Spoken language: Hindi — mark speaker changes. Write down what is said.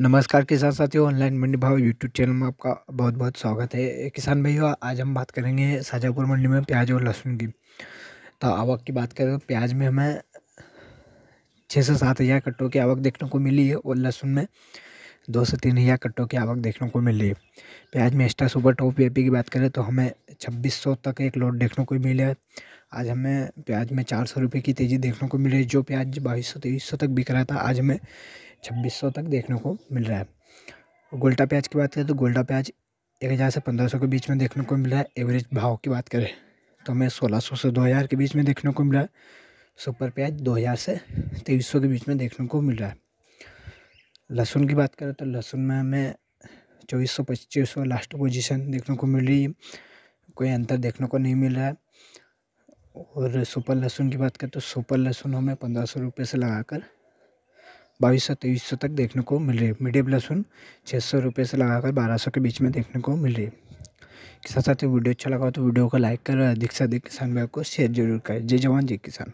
Speaker 1: नमस्कार किसान साथियों ऑनलाइन मंडी भाव यूट्यूब चैनल में आपका बहुत बहुत स्वागत है किसान भाइयों आज हम बात करेंगे शाजापुर मंडी में प्याज और लहसुन की तो आवक की बात करें तो प्याज में हमें छः से सात हज़ार कट्टों की आवक देखने को मिली है और लहसुन में दो से तीन हज़ार कट्टों की आवक देखने को मिली है प्याज में एक्स्ट्रा सुपर टॉप ए की बात करें तो हमें छब्बीस सौ तक एक लोड देखने को मिला है आज हमें प्याज में चार सौ रुपये की तेज़ी देखने को मिली है जो प्याज बाईस सौ तेईस सौ तक बिक रहा था आज हमें छब्बीस सौ तक देखने को मिल रहा है गोल्टा प्याज की बात करें तो गोल्टा प्याज एक हज़ार से पंद्रह सौ के बीच में देखने को मिल रहा है एवरेज भाव की बात करें तो हमें सोलह सौ से दो हज़ार के बीच में देखने को मिल रहा है सुपर प्याज दो हज़ार से तेईस सौ के बीच में देखने को मिल रहा है लहसुन की बात करें तो लहसुन में हमें चौबीस सौ पच्चीस सौ लास्ट पोजीशन देखने को मिल रही है कोई अंतर देखने को नहीं मिल रहा है और सुपर लहसुन की बात करें तो सुपर लहसुन हमें पंद्रह सौ रुपये से लगाकर बाईस सौ तेईस सौ तक देखने को मिल रही है मीडियम लहसुन छः सौ रुपये से लगाकर बारह सौ के बीच में देखने को मिल रही है साथ साथ ये वीडियो अच्छा लगा हो तो वीडियो को लाइक करें और अधिक से अधिक किसान भाई को शेयर जरूर करें जय जवान जय किसान